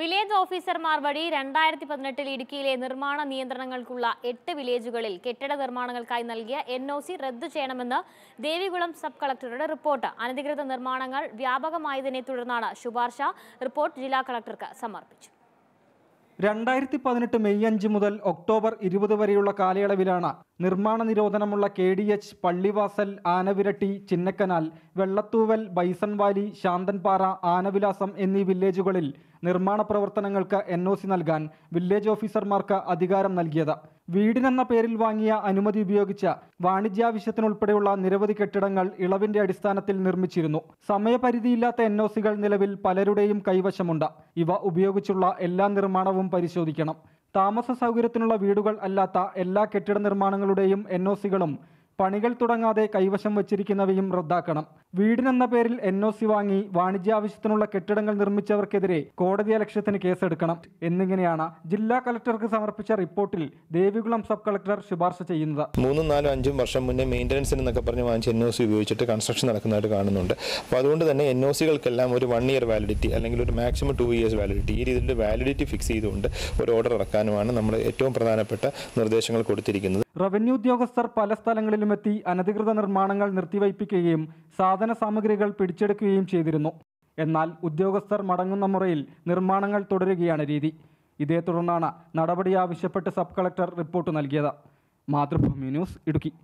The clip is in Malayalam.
വില്ലേജ് ഓഫീസർമാർ വഴി രണ്ടായിരത്തി പതിനെട്ടിൽ ഇടുക്കിയിലെ നിർമ്മാണ നിയന്ത്രണങ്ങൾക്കുള്ള എട്ട് വില്ലേജുകളിൽ കെട്ടിട നിർമ്മാണങ്ങൾക്കായി നൽകിയ എൻ ഒ സി റദ്ദു ചെയ്യണമെന്ന് ദേവികുളം സബ് കളക്ടറുടെ റിപ്പോർട്ട് അനധികൃത നിർമ്മാണങ്ങൾ വ്യാപകമായതിനെ തുടർന്നാണ് ശുപാർശ റിപ്പോർട്ട് ജില്ലാ കളക്ടർക്ക് സമർപ്പിച്ചു രണ്ടായിരത്തി പതിനെട്ട് മെയ് അഞ്ച് മുതൽ ഒക്ടോബർ ഇരുപത് വരെയുള്ള കാലയളവിലാണ് നിർമ്മാണ നിരോധനമുള്ള K D H Pallivasal Anaviratti Chinnakanal Vellathooval Bison Valley Santhanpara Anavilasam എന്നീ വില്ലേജുകളിൽ നിർമ്മാണ പ്രവർത്തനങ്ങൾക്ക് എൻ ഒ സി നൽകാൻ വില്ലേജ് ഓഫീസർമാർക്ക് അധികാരം നൽകിയത് വീടിനെന്ന പേരിൽ വാങ്ങിയ അനുമതി ഉപയോഗിച്ച വാണിജ്യാവശ്യത്തിനുൾപ്പെടെയുള്ള നിരവധി കെട്ടിടങ്ങൾ ഇളവിന്റെ അടിസ്ഥാനത്തിൽ നിർമ്മിച്ചിരുന്നു സമയപരിധിയില്ലാത്ത എൻ ഒ സികൾ നിലവിൽ പലരുടെയും കൈവശമുണ്ട് ഇവ ഉപയോഗിച്ചുള്ള എല്ലാ നിർമ്മാണവും പരിശോധിക്കണം താമസ സൗകര്യത്തിനുള്ള വീടുകൾ അല്ലാത്ത എല്ലാ കെട്ടിട നിർമ്മാണങ്ങളുടെയും എൻ ഒ സികളും പണികൾ തുടങ്ങാതെ കൈവശം വച്ചിരിക്കുന്നവയും റദ്ദാക്കണം വീടിനെന്ന പേരിൽ എൻ ഒ സി വാങ്ങി ആവശ്യത്തിനുള്ള കെട്ടിടങ്ങൾ നിർമ്മിച്ചവർക്കെതിരെ കോടതി അലക്ഷ്യത്തിന് കേസെടുക്കണം എന്നിങ്ങനെയാണ് ജില്ലാ കളക്ടർക്ക് സമർപ്പിച്ച റിപ്പോർട്ടിൽ ദേവികുളം സബ് കളക്ടർ ശുപാർശ ചെയ്യുന്നത് മൂന്നും നാലും അഞ്ചും വർഷം മുന്നേ മെയിൻ്റനൻസിന് എന്നൊക്കെ പറഞ്ഞ് വാങ്ങിച്ച് എൻ ഒ സി ഉപയോഗിച്ചിട്ട് കൺസ്ട്രക്ഷൻ നടക്കുന്നതായിട്ട് കാണുന്നുണ്ട് അപ്പോൾ അതുകൊണ്ട് തന്നെ എൻ ഒ സികൾക്കെല്ലാം ഒരു വൺ ഇയർ വാലിഡിറ്റി അല്ലെങ്കിൽ ഒരു മാക്സിമം ടു ഇയേഴ്സ് വാലിഡിറ്റി ഈ രീതിയിൽ വാലിഡിറ്റി ഫിക്സ് ചെയ്തുകൊണ്ട് ഒരു ഓർഡർ ഇറക്കാനുമാണ് നമ്മൾ ഏറ്റവും പ്രധാനപ്പെട്ട നിർദ്ദേശങ്ങൾ കൊടുത്തിരിക്കുന്നത് റവന്യൂ ഉദ്യോഗസ്ഥർ പല സ്ഥലങ്ങളിലും എത്തി അനധികൃത നിർമ്മാണങ്ങൾ നിർത്തിവയ്പ്പിക്കുകയും സാധന സാമഗ്രികൾ പിടിച്ചെടുക്കുകയും ചെയ്തിരുന്നു എന്നാൽ ഉദ്യോഗസ്ഥർ മടങ്ങുന്ന മുറയിൽ നിർമ്മാണങ്ങൾ തുടരുകയാണ് രീതി ഇതേ തുടർന്നാണ് നടപടി ആവശ്യപ്പെട്ട് സബ് കളക്ടർ റിപ്പോർട്ട് നൽകിയത് മാതൃഭൂമി ന്യൂസ് ഇടുക്കി